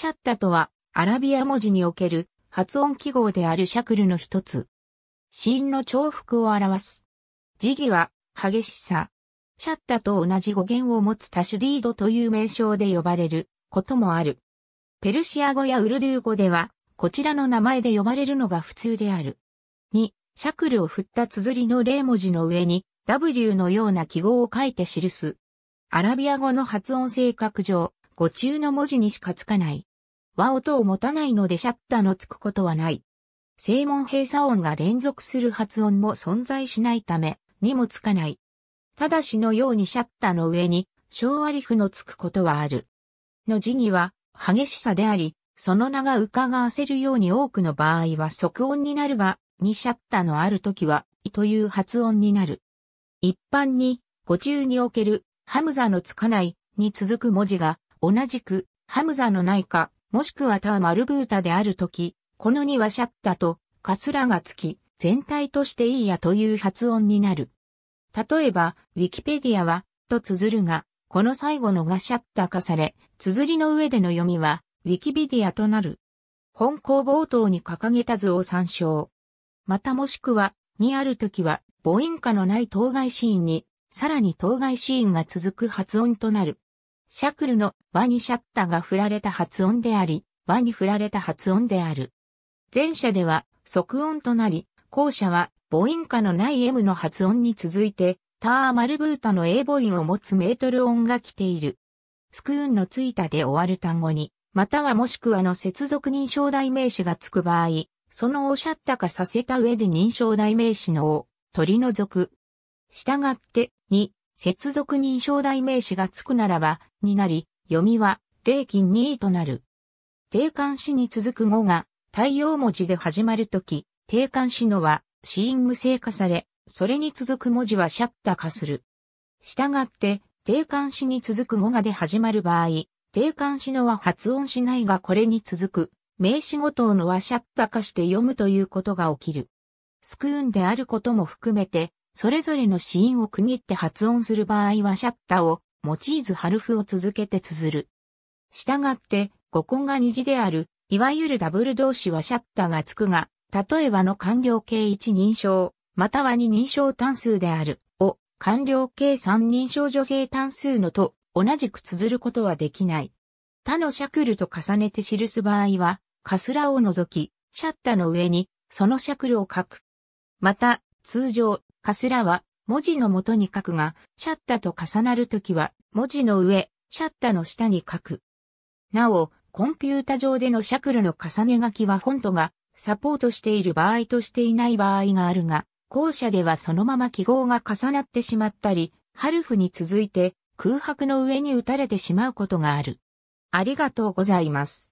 シャッタとは、アラビア文字における発音記号であるシャクルの一つ。子音の重複を表す。時義は、激しさ。シャッタと同じ語源を持つタシュディードという名称で呼ばれることもある。ペルシア語やウルドゥー語では、こちらの名前で呼ばれるのが普通である。2、シャクルを振った綴りの0文字の上に W のような記号を書いて記す。アラビア語の発音性格上、語中の文字にしかつかない。和音を持たないのでシャッターのつくことはない。正門閉鎖音が連続する発音も存在しないため、にもつかない。ただしのようにシャッターの上に、小アリフのつくことはある。の字には、激しさであり、その名が伺わせるように多くの場合は即音になるが、にシャッターのあるときは、いという発音になる。一般に、語中における、ハムザのつかない、に続く文字が、同じく、ハムザのないか、もしくはターマルブータであるとき、この2はシャッタと、カスラがつき、全体としていいやという発音になる。例えば、ウィキペディアは、と綴るが、この最後のがシャッタ化され、綴りの上での読みは、ウィキビディアとなる。本校冒頭に掲げた図を参照。またもしくは、にあるときは、母音化のない当該シーンに、さらに当該シーンが続く発音となる。シャクルの和にシャッタが振られた発音であり、和に振られた発音である。前者では即音となり、後者は母音化のない M の発音に続いて、ターマルブータの A 母音を持つメートル音が来ている。スクーンのついたで終わる単語に、またはもしくはの接続認証代名詞がつく場合、そのをシャッタ化させた上で認証代名詞のを取り除く。したがって、2、接続認証代名詞がつくならば、になり、読みは、礼金2位となる。定冠詞に続く語が、対応文字で始まるとき、定冠詞のは、死因無性化され、それに続く文字はシャッタ化する。したがって、定冠詞に続く語がで始まる場合、定冠詞のは発音しないがこれに続く、名詞ごとのはシャッタ化して読むということが起きる。スクーンであることも含めて、それぞれの子音を区切って発音する場合はシャッターを用いずハルフを続けて綴る。したがって、語根が虹である、いわゆるダブル同士はシャッターがつくが、例えばの完了形1認証、または2認証単数である、を、完了形3認証女性単数のと同じく綴ることはできない。他のシャクルと重ねて記す場合は、カスラを除き、シャッターの上に、そのシャクルを書く。また、通常、カスラは文字の元に書くが、シャッタと重なるときは文字の上、シャッタの下に書く。なお、コンピュータ上でのシャクルの重ね書きはフォントがサポートしている場合としていない場合があるが、後者ではそのまま記号が重なってしまったり、ハルフに続いて空白の上に打たれてしまうことがある。ありがとうございます。